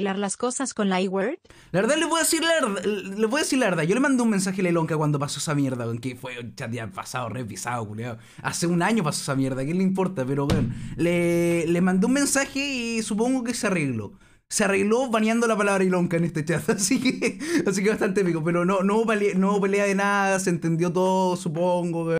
las cosas con la word La verdad, le voy a decir la Le voy a decir la verdad. Yo le mandé un mensaje a la cuando pasó esa mierda. que fue el chat pasado, revisado culiado. Hace un año pasó esa mierda. ¿Qué le importa? Pero bueno, le, le mandé un mensaje y supongo que se arregló se arregló baneando la palabra Ilonca en este chat, así que, así que bastante épico, pero no, no, pelea, no pelea de nada, se entendió todo, supongo.